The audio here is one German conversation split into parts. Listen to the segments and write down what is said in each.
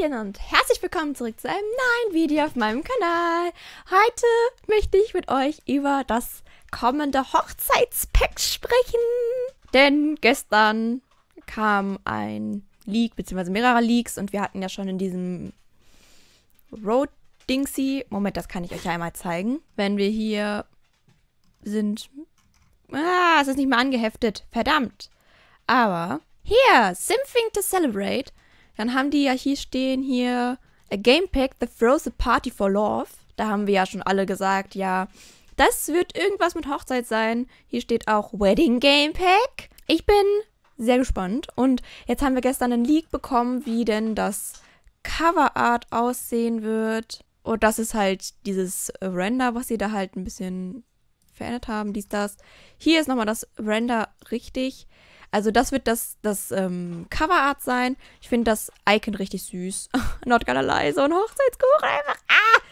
Hallöchen und herzlich willkommen zurück zu einem neuen Video auf meinem Kanal. Heute möchte ich mit euch über das kommende Hochzeitspack sprechen. Denn gestern kam ein Leak, beziehungsweise mehrere Leaks und wir hatten ja schon in diesem Road Dingsy, Moment, das kann ich euch ja einmal zeigen. Wenn wir hier sind, ah, es ist nicht mehr angeheftet, verdammt. Aber hier, Simfing to Celebrate dann haben die ja hier stehen, hier A Game Pack that throws a party for love. Da haben wir ja schon alle gesagt, ja, das wird irgendwas mit Hochzeit sein. Hier steht auch Wedding Game Pack. Ich bin sehr gespannt. Und jetzt haben wir gestern einen Leak bekommen, wie denn das Cover Art aussehen wird. Und das ist halt dieses Render, was sie da halt ein bisschen verändert haben, dies, das. Hier ist nochmal das Render richtig. Also das wird das, das ähm, Coverart sein. Ich finde das Icon richtig süß. Not gonna lie, so ein Hochzeitskuchen einfach. Ah!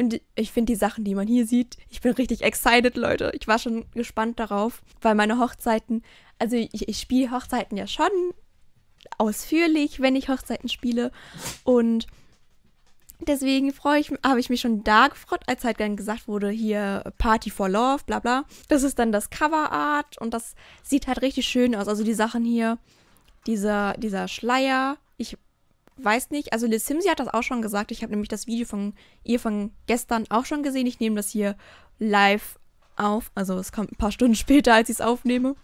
Und ich finde die Sachen, die man hier sieht, ich bin richtig excited, Leute. Ich war schon gespannt darauf, weil meine Hochzeiten, also ich, ich spiele Hochzeiten ja schon ausführlich, wenn ich Hochzeiten spiele. Und Deswegen freue ich, habe ich mich schon da gefreut, als halt dann gesagt wurde, hier Party for Love, bla bla. Das ist dann das Coverart und das sieht halt richtig schön aus. Also die Sachen hier, dieser, dieser Schleier, ich weiß nicht, also Liz Simsi hat das auch schon gesagt. Ich habe nämlich das Video von ihr von gestern auch schon gesehen. Ich nehme das hier live auf, also es kommt ein paar Stunden später, als ich es aufnehme.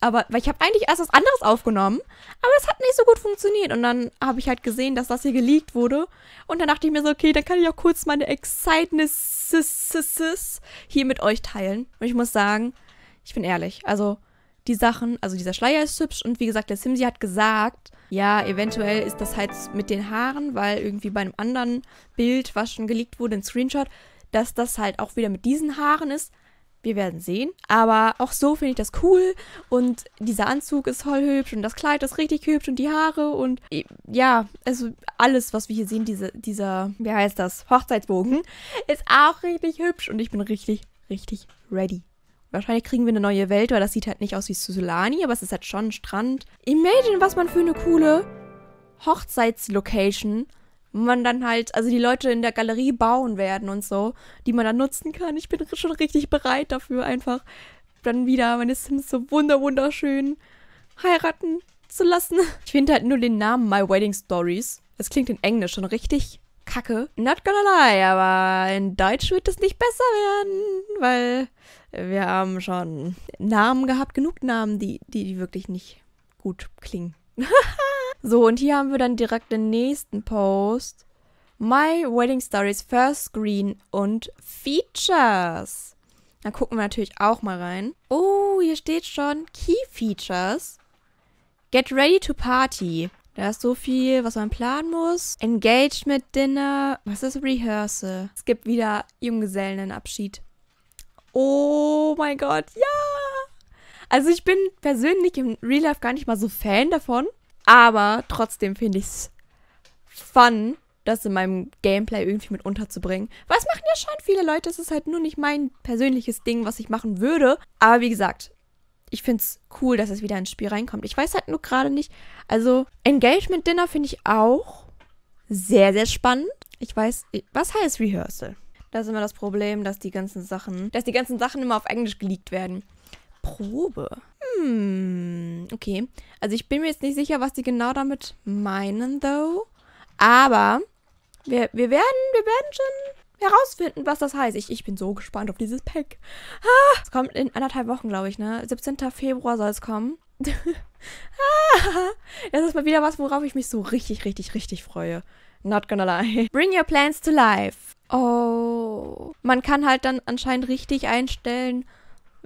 Aber weil ich habe eigentlich erst was anderes aufgenommen, aber es hat nicht so gut funktioniert. Und dann habe ich halt gesehen, dass das hier geleakt wurde. Und dann dachte ich mir so, okay, dann kann ich auch kurz meine Excitedness hier mit euch teilen. Und ich muss sagen, ich bin ehrlich. Also die Sachen, also dieser Schleier ist hübsch. Und wie gesagt, der Simsi hat gesagt, ja, eventuell ist das halt mit den Haaren, weil irgendwie bei einem anderen Bild, was schon geleakt wurde, ein Screenshot, dass das halt auch wieder mit diesen Haaren ist. Wir werden sehen. Aber auch so finde ich das cool. Und dieser Anzug ist voll hübsch und das Kleid ist richtig hübsch und die Haare und ja, also alles, was wir hier sehen, diese, dieser, wie heißt das, Hochzeitsbogen, ist auch richtig hübsch und ich bin richtig, richtig ready. Wahrscheinlich kriegen wir eine neue Welt, weil das sieht halt nicht aus wie Susulani, aber es ist halt schon ein Strand. Imagine, was man für eine coole Hochzeitslocation man dann halt, also die Leute in der Galerie bauen werden und so, die man dann nutzen kann. Ich bin schon richtig bereit dafür, einfach dann wieder meine Sims so wunder wunderschön heiraten zu lassen. Ich finde halt nur den Namen My Wedding Stories. Das klingt in Englisch schon richtig kacke. Not gonna lie, aber in Deutsch wird es nicht besser werden, weil wir haben schon Namen gehabt, genug Namen, die, die, die wirklich nicht gut klingen. Haha. So, und hier haben wir dann direkt den nächsten Post. My Wedding Stories First Screen und Features. Da gucken wir natürlich auch mal rein. Oh, hier steht schon Key Features. Get ready to party. Da ist so viel, was man planen muss. Engagement Dinner. Was ist Rehearsal? Es gibt wieder Junggesellenabschied. Oh mein Gott, ja! Also ich bin persönlich im Real Life gar nicht mal so Fan davon. Aber trotzdem finde ich es fun, das in meinem Gameplay irgendwie mit unterzubringen. Weil es machen ja schon viele Leute, es ist halt nur nicht mein persönliches Ding, was ich machen würde. Aber wie gesagt, ich finde es cool, dass es wieder ins Spiel reinkommt. Ich weiß halt nur gerade nicht. Also, Engagement Dinner finde ich auch sehr, sehr spannend. Ich weiß, was heißt Rehearsal? Da ist immer das Problem, dass die ganzen Sachen, dass die ganzen Sachen immer auf Englisch geleakt werden. Probe. Hm, okay. Also ich bin mir jetzt nicht sicher, was die genau damit meinen, though. Aber wir, wir werden, wir werden schon herausfinden, was das heißt. Ich, ich bin so gespannt auf dieses Pack. Ah, es kommt in anderthalb Wochen, glaube ich, ne? 17. Februar soll es kommen. Ah! das ist mal wieder was, worauf ich mich so richtig, richtig, richtig freue. Not gonna lie. Bring your plans to life. Oh. Man kann halt dann anscheinend richtig einstellen,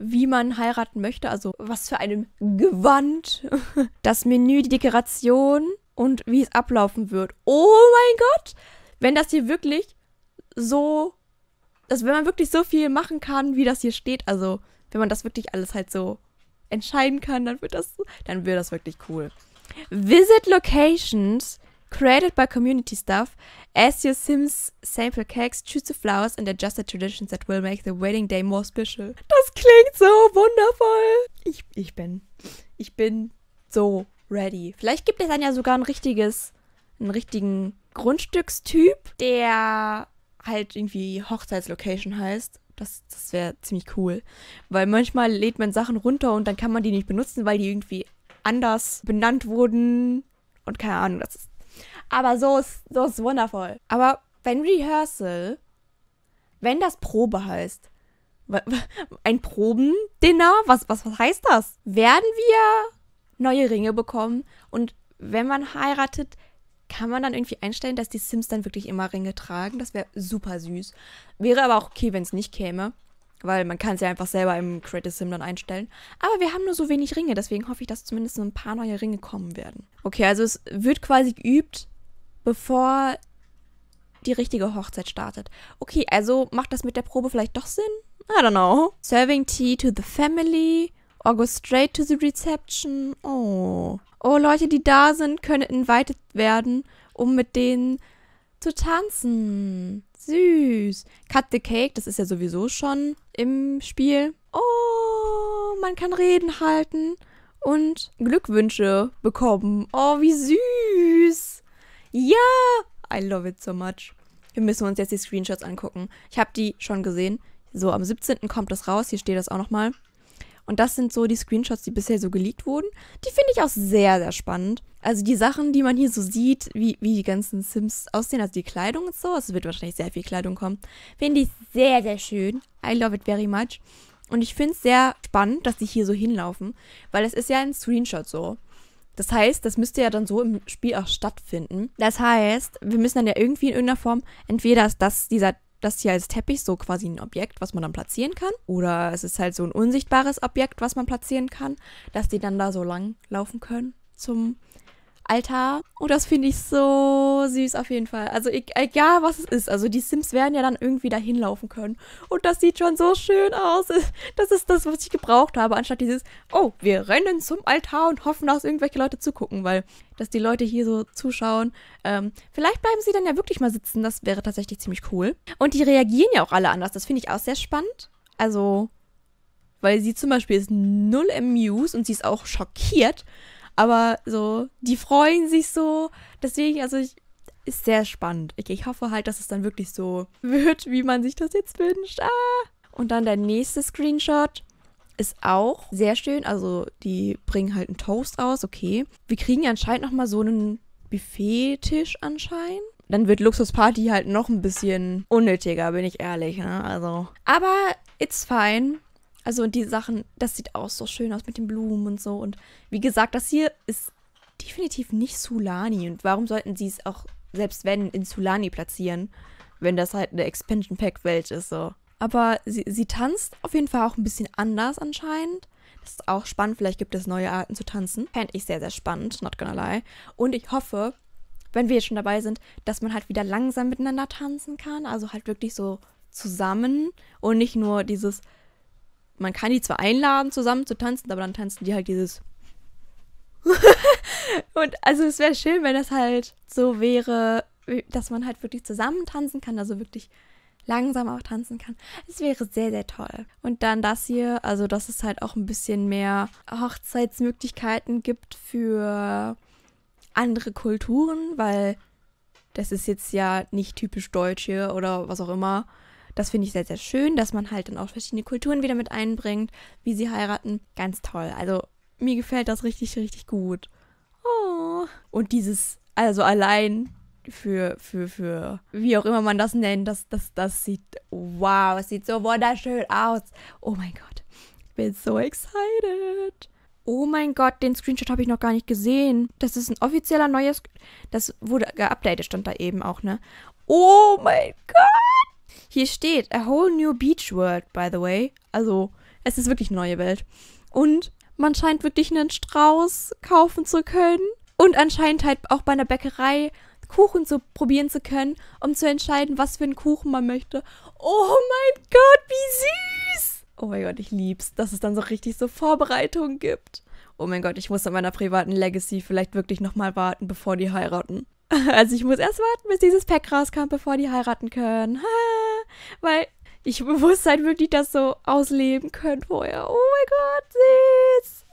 wie man heiraten möchte, also was für einem Gewand, das Menü, die Dekoration und wie es ablaufen wird. Oh mein Gott, wenn das hier wirklich so, also wenn man wirklich so viel machen kann, wie das hier steht, also wenn man das wirklich alles halt so entscheiden kann, dann wird das, dann wird das wirklich cool. Visit Locations created by community staff, as your Sims sample cakes, choose the flowers and adjust the traditions that will make the wedding day more special. Das klingt so wundervoll. Ich, ich bin, ich bin so ready. Vielleicht gibt es dann ja sogar ein richtiges, einen richtigen Grundstückstyp, der halt irgendwie Hochzeitslocation heißt. Das, das wäre ziemlich cool. Weil manchmal lädt man Sachen runter und dann kann man die nicht benutzen, weil die irgendwie anders benannt wurden. Und keine Ahnung, das ist aber so ist, so ist wundervoll. Aber wenn Rehearsal, wenn das Probe heißt, ein Probendinner, was, was, was heißt das? Werden wir neue Ringe bekommen? Und wenn man heiratet, kann man dann irgendwie einstellen, dass die Sims dann wirklich immer Ringe tragen? Das wäre super süß. Wäre aber auch okay, wenn es nicht käme. Weil man kann es ja einfach selber im Credit Sim dann einstellen. Aber wir haben nur so wenig Ringe, deswegen hoffe ich, dass zumindest ein paar neue Ringe kommen werden. Okay, also es wird quasi geübt, bevor die richtige Hochzeit startet. Okay, also macht das mit der Probe vielleicht doch Sinn? I don't know. Serving tea to the family or go straight to the reception. Oh. Oh, Leute, die da sind, können invited werden, um mit denen zu tanzen. Süß. Cut the cake, das ist ja sowieso schon im Spiel. Oh, man kann Reden halten und Glückwünsche bekommen. Oh, wie süß. Ja! I love it so much. Wir müssen uns jetzt die Screenshots angucken. Ich habe die schon gesehen. So, am 17. kommt das raus. Hier steht das auch nochmal. Und das sind so die Screenshots, die bisher so geleakt wurden. Die finde ich auch sehr, sehr spannend. Also die Sachen, die man hier so sieht, wie, wie die ganzen Sims aussehen, also die Kleidung und so. Es wird wahrscheinlich sehr viel Kleidung kommen. Finde ich sehr, sehr schön. I love it very much. Und ich finde es sehr spannend, dass die hier so hinlaufen, weil es ist ja ein Screenshot so. Das heißt, das müsste ja dann so im Spiel auch stattfinden. Das heißt, wir müssen dann ja irgendwie in irgendeiner Form, entweder ist das dieser das hier als Teppich so quasi ein Objekt, was man dann platzieren kann. Oder es ist halt so ein unsichtbares Objekt, was man platzieren kann, dass die dann da so lang laufen können zum Alter. Und oh, das finde ich so süß auf jeden Fall. Also e-, egal, was es ist. Also die Sims werden ja dann irgendwie dahin laufen können. Und das sieht schon so schön aus. Das ist das, was ich gebraucht habe, anstatt dieses, oh, wir rennen zum Altar und hoffen, dass irgendwelche Leute zugucken, weil dass die Leute hier so zuschauen. Ähm, vielleicht bleiben sie dann ja wirklich mal sitzen. Das wäre tatsächlich ziemlich cool. Und die reagieren ja auch alle anders. Das finde ich auch sehr spannend. Also, weil sie zum Beispiel ist null amused und sie ist auch schockiert, aber so, die freuen sich so. Deswegen, also ich, ist sehr spannend. Okay, ich hoffe halt, dass es dann wirklich so wird, wie man sich das jetzt wünscht. Ah! Und dann der nächste Screenshot ist auch sehr schön. Also die bringen halt einen Toast raus, okay. Wir kriegen ja anscheinend nochmal so einen Buffet-Tisch anscheinend. Dann wird Luxusparty halt noch ein bisschen unnötiger, bin ich ehrlich. Ne? Also, aber it's fine. Also und die Sachen, das sieht auch so schön aus mit den Blumen und so. Und wie gesagt, das hier ist definitiv nicht Sulani. Und warum sollten sie es auch, selbst wenn, in Sulani platzieren, wenn das halt eine Expansion Pack Welt ist, so. Aber sie, sie tanzt auf jeden Fall auch ein bisschen anders anscheinend. Das ist auch spannend. Vielleicht gibt es neue Arten zu tanzen. Fände ich sehr, sehr spannend, not gonna lie. Und ich hoffe, wenn wir jetzt schon dabei sind, dass man halt wieder langsam miteinander tanzen kann. Also halt wirklich so zusammen und nicht nur dieses man kann die zwar einladen, zusammen zu tanzen, aber dann tanzen die halt dieses. und also es wäre schön, wenn das halt so wäre, dass man halt wirklich zusammen tanzen kann, also wirklich langsam auch tanzen kann. Es wäre sehr, sehr toll. Und dann das hier, also dass es halt auch ein bisschen mehr Hochzeitsmöglichkeiten gibt für andere Kulturen, weil das ist jetzt ja nicht typisch deutsch hier oder was auch immer. Das finde ich sehr, sehr schön, dass man halt dann auch verschiedene Kulturen wieder mit einbringt, wie sie heiraten. Ganz toll. Also mir gefällt das richtig, richtig gut. Oh. Und dieses, also allein für, für, für, wie auch immer man das nennt, das, das, das sieht, wow, es sieht so wunderschön aus. Oh mein Gott, ich bin so excited. Oh mein Gott, den Screenshot habe ich noch gar nicht gesehen. Das ist ein offizieller neues, das wurde geupdatet, stand da eben auch, ne? Oh mein Gott! Hier steht A whole new beach world, by the way. Also, es ist wirklich eine neue Welt. Und man scheint wirklich einen Strauß kaufen zu können. Und anscheinend halt auch bei einer Bäckerei Kuchen zu probieren zu können, um zu entscheiden, was für einen Kuchen man möchte. Oh mein Gott, wie süß! Oh mein Gott, ich lieb's, dass es dann so richtig so Vorbereitungen gibt. Oh mein Gott, ich muss an meiner privaten Legacy vielleicht wirklich nochmal warten, bevor die heiraten. Also ich muss erst warten, bis dieses Pack rauskommt, bevor die heiraten können. Ha! weil ich im Bewusstsein wirklich das so ausleben könnte vorher. Oh mein Gott, süß.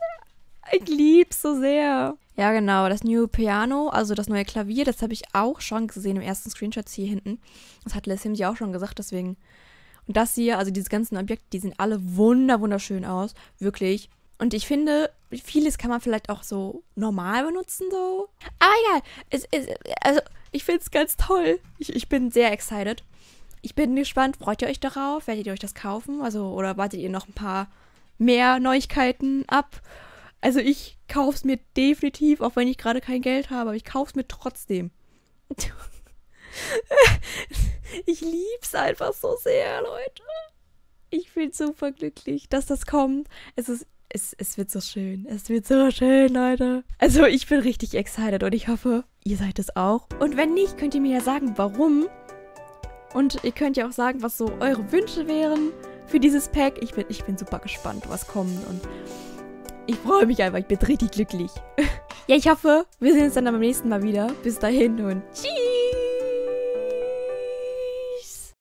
Ich lieb's so sehr. Ja, genau. Das New Piano, also das neue Klavier, das habe ich auch schon gesehen im ersten Screenshot hier hinten. Das hat Les ja auch schon gesagt, deswegen. Und das hier, also diese ganzen Objekte, die sehen alle wunder wunderschön aus. Wirklich. Und ich finde, vieles kann man vielleicht auch so normal benutzen, so. Aber ah, egal. Es, es, also, ich finde es ganz toll. Ich, ich bin sehr excited ich bin gespannt. Freut ihr euch darauf? Werdet ihr euch das kaufen? Also, oder wartet ihr noch ein paar mehr Neuigkeiten ab? Also, ich kaufe es mir definitiv, auch wenn ich gerade kein Geld habe, aber ich kaufe es mir trotzdem. ich liebe es einfach so sehr, Leute. Ich bin super glücklich, dass das kommt. Es ist es, es, wird so schön. Es wird so schön, Leute. Also ich bin richtig excited und ich hoffe, ihr seid es auch. Und wenn nicht, könnt ihr mir ja sagen, warum. Und ihr könnt ja auch sagen, was so eure Wünsche wären für dieses Pack. Ich bin, ich bin super gespannt, was kommt. Und ich freue mich einfach. Ich bin richtig glücklich. ja, ich hoffe, wir sehen uns dann beim nächsten Mal wieder. Bis dahin und tschüss.